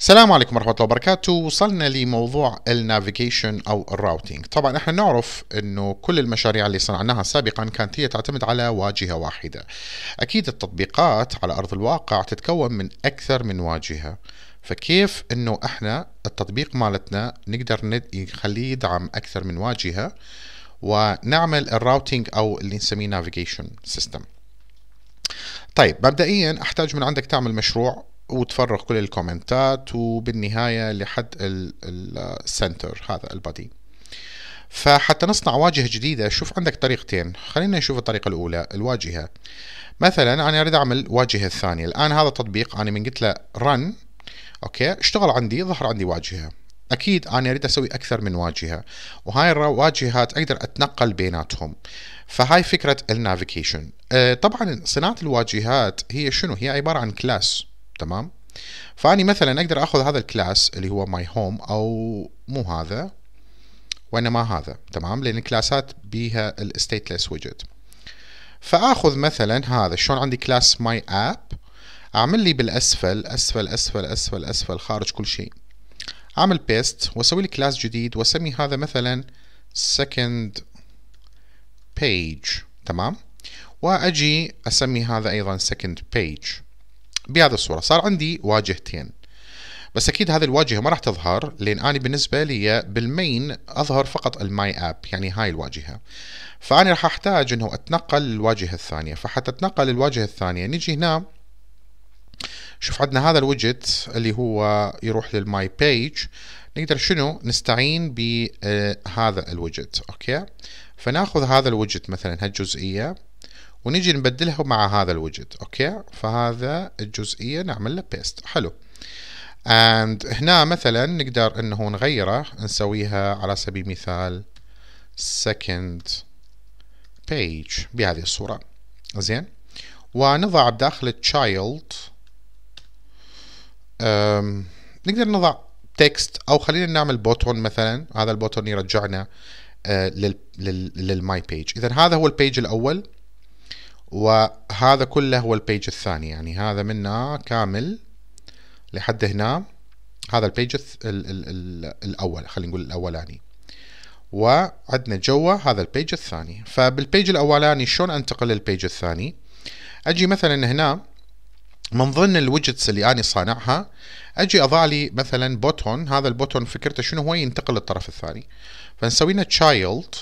السلام عليكم ورحمة الله وبركاته وصلنا لموضوع النافيجيشن أو الراوتينج طبعا احنا نعرف انه كل المشاريع اللي صنعناها سابقا كانت هي تعتمد على واجهة واحدة أكيد التطبيقات على أرض الواقع تتكون من أكثر من واجهة فكيف انه احنا التطبيق مالتنا نقدر نخليه يدعم أكثر من واجهة ونعمل الراوتينج أو اللي نسميه نافيجيشن سيستم طيب مبدئيا احتاج من عندك تعمل مشروع وتفرغ كل الكومنتات وبالنهاية لحد السنتر هذا البادي فحتى نصنع واجهة جديدة شوف عندك طريقتين خلينا نشوف الطريقة الأولى الواجهة مثلا أنا أريد أعمل واجهة ثانية الآن هذا التطبيق أنا من قلت له رن أوكي اشتغل عندي ظهر عندي واجهة أكيد أنا أريد أسوي أكثر من واجهة وهاي الواجهات أقدر أتنقل بيناتهم فهاي فكرة النافيكيشن أه، طبعا صناعة الواجهات هي شنو هي عبارة عن كلاس تمام فاني مثلا اقدر اخذ هذا الكلاس اللي هو ماي هوم او مو هذا وانما هذا تمام لان الكلاسات بيها الستيتلس ويجت فاخذ مثلا هذا شلون عندي كلاس ماي اب اعمل لي بالاسفل اسفل اسفل اسفل اسفل خارج كل شيء اعمل بيست واسوي لي كلاس جديد واسمي هذا مثلا سكند بيج تمام واجي اسمي هذا ايضا سكند بيج بهذه الصورة صار عندي واجهتين بس اكيد هذه الواجهه ما راح تظهر لان انا بالنسبه لي بالمين اظهر فقط الماي اب يعني هاي الواجهه فانا راح احتاج انه اتنقل للواجهه الثانيه فحتى اتنقل للواجهه الثانيه نجي هنا شوف عندنا هذا الوجت اللي هو يروح للماي بيج نقدر شنو نستعين بهذا الوجت اوكي فناخذ هذا الوجت مثلا هالجزئيه ونيجي نبدلها مع هذا الوجد اوكي فهذا الجزئية نعمل له بيست حلو اند هنا مثلا نقدر انه نغيره نسويها على سبيل المثال سكند بيج بهذه الصورة زين ونضع بداخل التشايلد أم. نقدر نضع تكست او خلينا نعمل بوتون مثلا هذا البوتون يرجعنا للماي بيج اذا هذا هو البيج الاول وهذا كله هو البيج الثاني يعني هذا منه كامل لحد هنا هذا البيج ال ال ال الاول خلينا نقول الاولاني وعندنا جوا هذا البيج الثاني فبالبيج الاولاني شلون انتقل للبيج الثاني اجي مثلا هنا من ضمن الوجتس اللي اني صانعها اجي اضع لي مثلا بوتون هذا البوتون فكرته شنو هو ينتقل للطرف الثاني فنسوي لنا تشايلد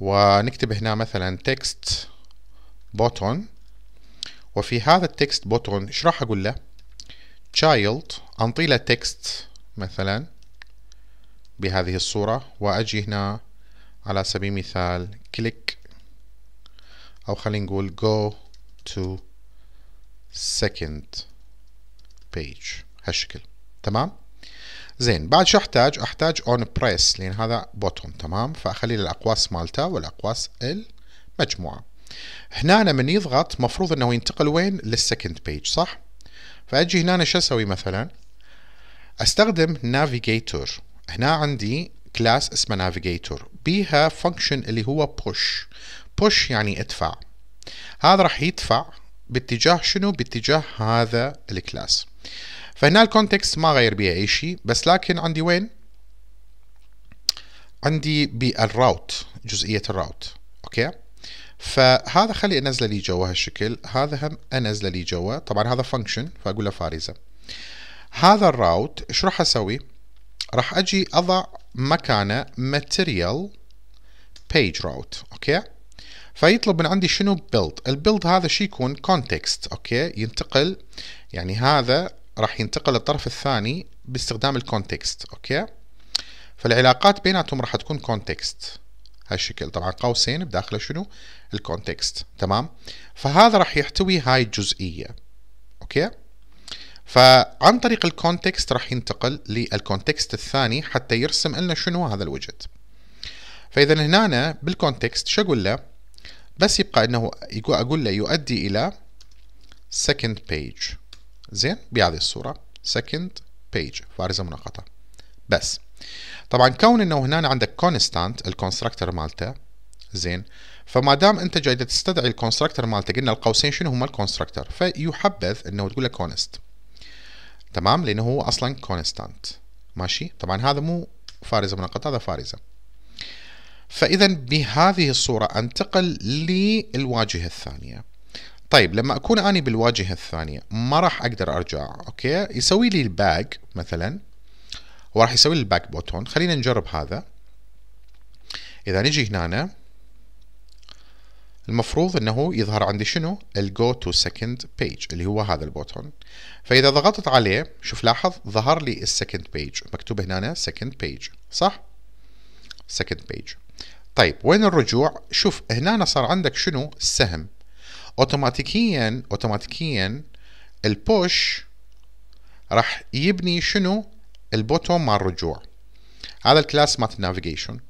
ونكتب هنا مثلا تكست button وفي هذا التكست button ايش راح اقول له child انطي له تكست مثلا بهذه الصورة واجي هنا على سبيل المثال كليك او خلينا نقول go to second page هالشكل تمام زين بعد شو احتاج احتاج on press لان هذا button تمام فاخلي الاقواس مالته والاقواس المجموعه هنا من يضغط مفروض انه ينتقل وين للسكند بيج صح فاجي هنا شو اسوي مثلا استخدم نافيجيتور هنا عندي كلاس اسمه نافيجيتور بيها فانكشن اللي هو بوش بوش يعني ادفع هذا راح يدفع باتجاه شنو باتجاه هذا الكلاس فهنا الكونتكست ما غير بيها اي شيء بس لكن عندي وين عندي بالراوت جزئيه الراوت اوكي فهذا خلي انزله لي جوا هالشكل هذا هم انزله لي جوا طبعا هذا فانكشن فاقول له فارزه هذا الراوت ايش راح اسوي راح اجي اضع مكانه ماتيريال بيج راوت اوكي فيطلب من عندي شنو بيلد البيلد هذا شيء يكون كونتكست اوكي ينتقل يعني هذا راح ينتقل للطرف الثاني باستخدام الكونتكست اوكي فالعلاقات بيناتهم راح تكون كونتكست هالشكل طبعا قوسين بداخله شنو الكونتكست تمام فهذا راح يحتوي هاي الجزئيه اوكي فعن طريق الكونتكست راح ينتقل للكونتكست الثاني حتى يرسم لنا شنو هذا الوجد فاذا هنا بالكونتكست شو اقول له بس يبقى انه اقول له يؤدي الى second page زين بهذه الصوره second page فارزه منقطه بس طبعا كون انه هنا عندك كونستانت الكونستراكتر مالته زين فما دام انت جاي تستدعي الكونستراكتر مالته قلنا القوسين شنو هما الكونستراكتر فيحبذ انه تقول له كونست تمام لانه هو اصلا كونستانت ماشي طبعا هذا مو فارزه منقطه هذا فارزه فاذا بهذه الصوره انتقل للواجهه الثانيه طيب لما اكون اني بالواجهه الثانيه ما راح اقدر ارجع اوكي يسوي لي الباج مثلا وراح يسوي لي الباك بوتون خلينا نجرب هذا اذا نجي هنا المفروض انه يظهر عندي شنو الجو تو سكند بيج اللي هو هذا البوتون فاذا ضغطت عليه شوف لاحظ ظهر لي السكند بيج مكتوب هنا سكند بيج صح سكند بيج طيب وين الرجوع شوف هنا صار عندك شنو السهم اوتوماتيكيا اوتوماتيكيا البوش راح يبني شنو البوتوم مع الرجوع هذا الكلاس مالت النافيجيشن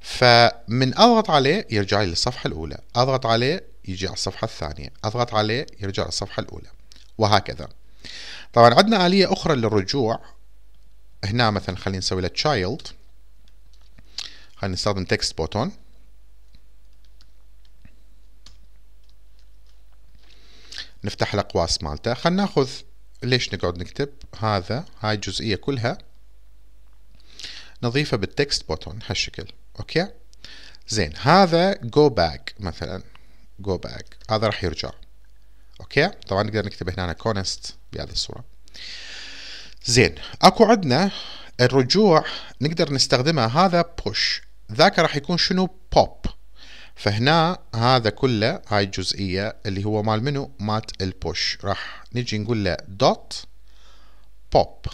فمن اضغط عليه يرجع لي للصفحه الاولى اضغط عليه يجي على الصفحه الثانيه اضغط عليه يرجع للصفحه الاولى وهكذا طبعا عندنا اليه اخرى للرجوع هنا مثلا خلينا نسوي له تشايلد خلينا نستخدم تكست بوتون نفتح الاقواس مالته خلينا ناخذ ليش نقعد نكتب هذا هاي الجزئية كلها نضيفها بالتكست بوتون هالشكل اوكي زين هذا جو باك مثلا جو باك هذا راح يرجع اوكي طبعا نقدر نكتب هنا كونست بهذه الصورة زين اكو عندنا الرجوع نقدر نستخدمها هذا بوش ذاك راح يكون شنو بوب فهنا هذا كله هاي الجزئية اللي هو مال منو مات البوش راح نجي نقول له دوت بوب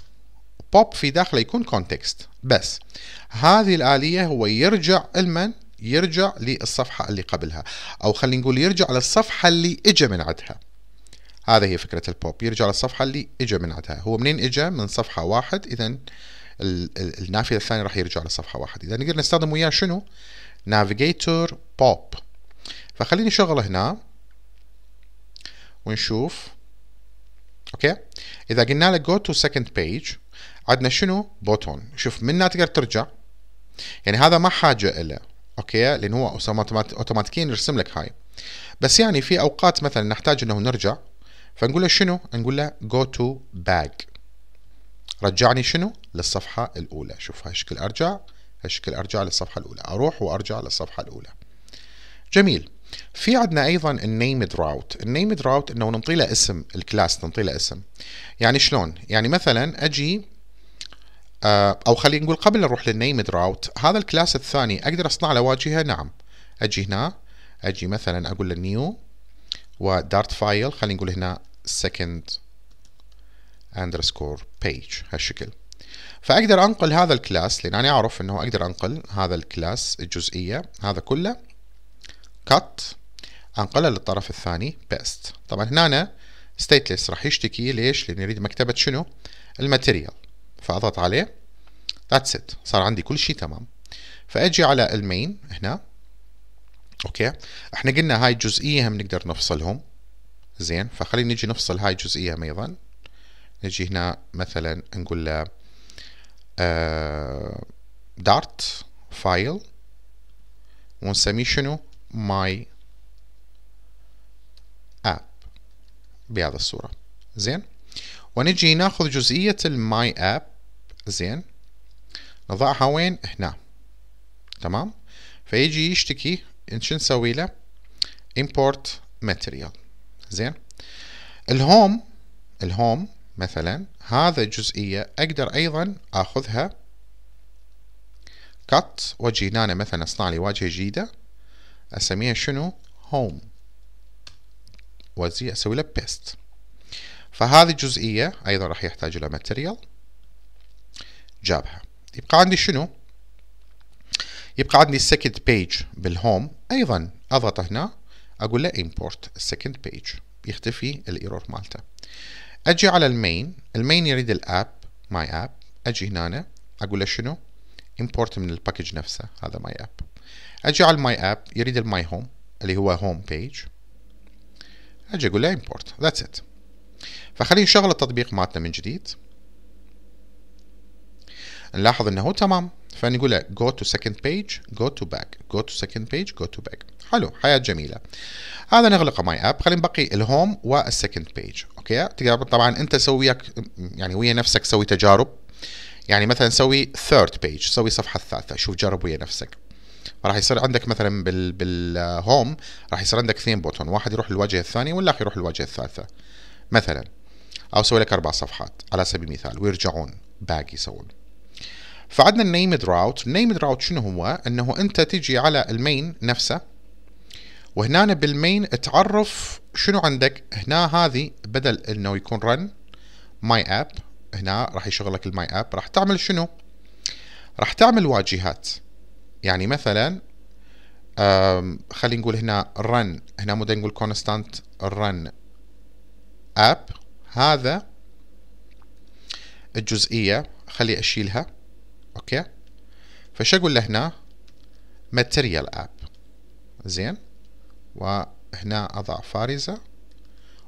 بوب في داخله يكون كونتكست بس هذه الآلية هو يرجع المن يرجع للصفحة اللي قبلها أو خلينا نقول يرجع للصفحة اللي إجا من عندها هذا هي فكرة البوب يرجع للصفحة اللي إجا من عندها هو منين إجا من صفحة واحد إذا النافذه الثانيه راح يرجع لصفحه واحد اذا نقدر نستخدم وياه شنو نافيجيتور بوب فخليني شغله هنا ونشوف اوكي اذا قلنا له جو تو سكند بيج عندنا شنو بوتون شوف منها تقدر ترجع يعني هذا ما حاجه له اوكي لان هو اوتوماتيكيا يرسم لك هاي بس يعني في اوقات مثلا نحتاج انه نرجع فنقول له شنو نقول له جو تو باج رجعني شنو للصفحة الأولى شوف هالشكل أرجع هالشكل أرجع للصفحة الأولى أروح وأرجع للصفحة الأولى جميل في عندنا ايضا النيمد راوت النيمد راوت انه ننطي له اسم الكلاس ننطي له اسم يعني شلون يعني مثلا اجي آه، او خلينا نقول قبل نروح للنيمد راوت هذا الكلاس الثاني اقدر اصنع له واجهه نعم اجي هنا اجي مثلا اقول له نيو ودارت فايل خلينا نقول هنا سكند اندرسكور بيج هالشكل فاقدر انقل هذا الكلاس لان انا اعرف انه اقدر انقل هذا الكلاس الجزئيه هذا كله كات انقله للطرف الثاني بيست طبعا هنا ستيتلس راح يشتكي ليش؟ لان يريد مكتبه شنو؟ الماتيريال فاضغط عليه ذاتس ات صار عندي كل شيء تمام فاجي على المين هنا اوكي احنا قلنا هاي الجزئيه هم نقدر نفصلهم زين فخلينا نجي نفصل هاي الجزئيه هم ايضا نجي هنا مثلا نقول له آه، دارت فايل ونسميه شنو ماي اب بهذه الصورة زين ونجي ناخذ جزئية الماي اب زين نضعها وين هنا تمام فيجي يشتكي شو نسوي له import material زين الهوم الهوم مثلا هذا الجزئية أقدر أيضا أخذها كت وأجي هنا مثلا أصنع لي واجهة جديدة أسميها شنو هوم وزي أسوي لها بيست فهذه الجزئية أيضا راح يحتاج لها ماتيريال جابها يبقى عندي شنو يبقى عندي السكند بيج بالهوم أيضا أضغط هنا أقول له import السكند بيج يختفي الايرور مالته اجي على المين المين يريد الاب ماي اب اجي هنا اقول له شنو امبورت من الباكج نفسه هذا ماي اب اجي على الماي اب يريد الماي هوم اللي هو هوم بيج اجي اقول له امبورت ذاتس ات فخليه يشغل التطبيق مالتنا من جديد نلاحظ انه تمام فنقول لها go to second page go to back go to second page go to back حلو حياة جميلة هذا نغلقه ماي اب خلينا نبقي الهوم والسكند بيج اوكي تقدر طبعا انت سوي يعني ويا نفسك سوي تجارب يعني مثلا سوي ثيرد بيج سوي الصفحة الثالثة شوف جرب ويا نفسك راح يصير عندك مثلا بال بالهوم راح يصير عندك اثنين بوتون واحد يروح للواجهة الثانية والاخر يروح للواجهة الثالثة مثلا او سوي لك اربع صفحات على سبيل المثال ويرجعون باقي يسوون فعندنا النيمد راوت النيمد راوت شنو هو انه انت تجي على المين نفسه وهنا بالمين تعرف شنو عندك هنا هذه بدل انه يكون رن ماي اب هنا راح يشغلك الماي اب راح تعمل شنو راح تعمل واجهات يعني مثلا خلينا نقول هنا رن هنا مو نقول كونستانت رن اب هذا الجزئيه خلي اشيلها اوكي فش اقول له هنا ماتيريال اب زين وهنا اضع فارزه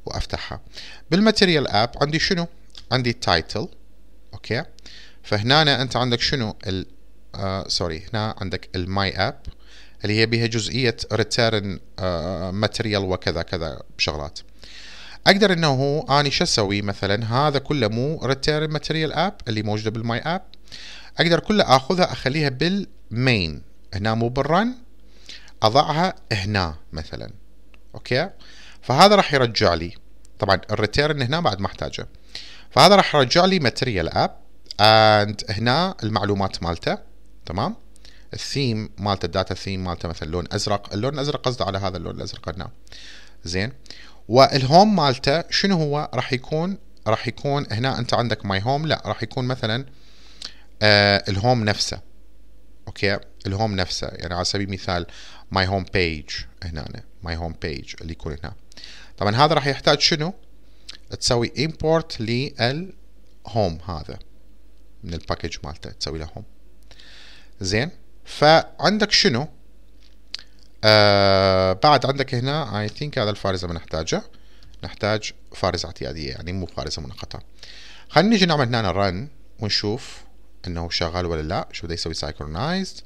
وافتحها بالماتيريال اب عندي شنو عندي التايتل اوكي فهنا أنا انت عندك شنو ال سوري آه، سوري هنا عندك الماي اب اللي هي بها جزئيه ريتيرن ماتيريال ماتيريال وكذا كذا شغلات اقدر انه هو اني شو اسوي مثلا هذا كله مو ريتيرن ماتيريال اب اللي موجوده بالماي اب اقدر كلها اخذها اخليها بالمين هنا مو بالرن اضعها هنا مثلا اوكي فهذا راح يرجع لي طبعا الريتيرن هنا بعد ما احتاجه فهذا راح يرجع لي ماتريال اب اند هنا المعلومات مالته تمام الثيم مالته الداتا ثيم مالته مثلا لون ازرق اللون الازرق قصده على هذا اللون الازرق هنا زين والهوم مالته شنو هو راح يكون راح يكون هنا انت عندك ماي هوم لا راح يكون مثلا آه الهوم نفسه اوكي الهوم نفسه يعني على سبيل المثال ماي هوم بيج هنا ماي هوم بيج اللي يكون هنا طبعا هذا راح يحتاج شنو تسوي امبورت للهوم هذا من الباكج مالته تسوي له هوم زين فعندك شنو آه بعد عندك هنا اي ثينك هذا الفارزه ما نحتاجه نحتاج فارزه اعتياديه يعني مو فارزه منقطه خلينا نجي نعمل هنا رن ونشوف انه شغال ولا لا شو بده يسوي سايكرونايزد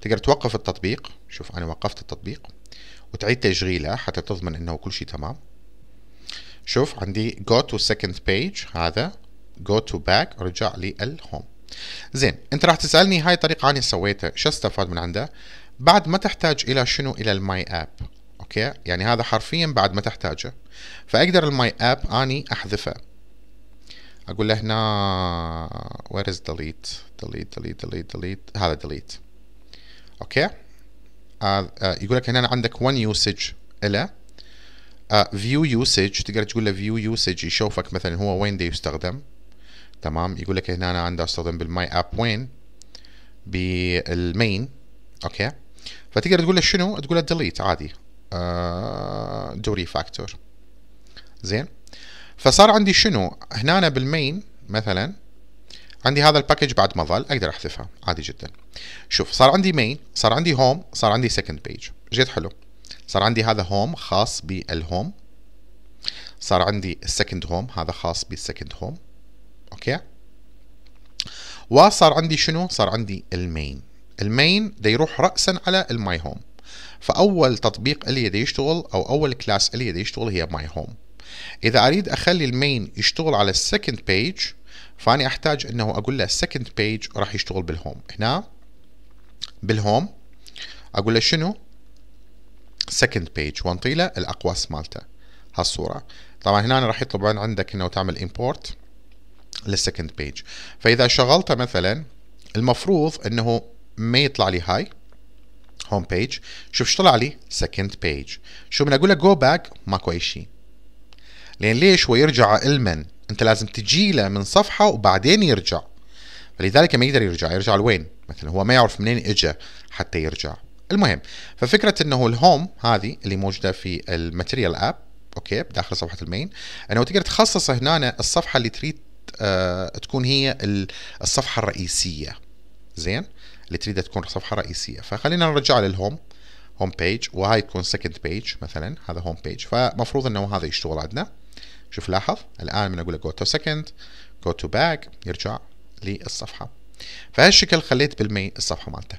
تقدر توقف التطبيق شوف انا وقفت التطبيق وتعيد تشغيله حتى تضمن انه كل شيء تمام شوف عندي go to second page هذا go to back رجع للهوم زين انت راح تسالني هاي الطريقه انا سويتها شو استفاد من عندها بعد ما تحتاج الى شنو الى الماي اب اوكي يعني هذا حرفيا بعد ما تحتاجه فاقدر الماي اب اني احذفه اقول له هنا وير از ديليت ديليت ديليت ديليت هذا ديليت اوكي آه، آه، يقول لك هنا عندك 1 يوسج الى فيو آه، يوسج تقدر تقول له فيو يوسج يشوفك مثلا هو وين دي يستخدم تمام يقول لك هنا انا عندي استخدم بالماي اب وين بالمين اوكي فتقدر تقول له شنو تقول له ديليت عادي دوري فاكتور زين فصار عندي شنو هنا بالمين مثلا عندي هذا الباكج بعد ما ظل اقدر احذفها عادي جدا شوف صار عندي مين صار عندي هوم صار عندي سكند بيج جيت حلو صار عندي هذا هوم خاص بالهوم صار عندي السكند هوم هذا خاص بالسكند هوم اوكي وصار عندي شنو صار عندي المين المين دا يروح راسا على الماي هوم فاول تطبيق الي يشتغل او اول كلاس الي يشتغل هي ماي هوم إذا أريد أخلي المين يشتغل على السكند بيج فاني أحتاج أنه أقول له السكند بيج راح يشتغل بالهوم هنا بالهوم أقول له شنو سكند بيج وانطي له الأقواس مالته هالصورة طبعا هنا راح يطلب عندك أنه تعمل امبورت للسكند بيج فإذا شغلته مثلا المفروض أنه ما يطلع لي هاي هوم بيج شوف ايش طلع لي سكند بيج شو من اقول له جو باك ماكو اي شيء لأن ليش هو يرجع علما أنت لازم تجي له من صفحة وبعدين يرجع فلذلك ما يقدر يرجع يرجع لوين مثلا هو ما يعرف منين اجى حتى يرجع المهم ففكرة انه الهوم هذه اللي موجودة في الماتيريال اب اوكي داخل صفحة المين انه تقدر تخصص هنا الصفحة اللي تريد آه تكون هي الصفحة الرئيسية زين اللي تريدها تكون صفحة رئيسية فخلينا نرجع للهوم هوم بيج وهاي تكون سكند بيج مثلا هذا هوم بيج فمفروض انه هذا يشتغل عندنا شوف لاحظ الآن من أقول لك go to second go to back يرجع للصفحة فهالشكل خليت بالمي الصفحة مالته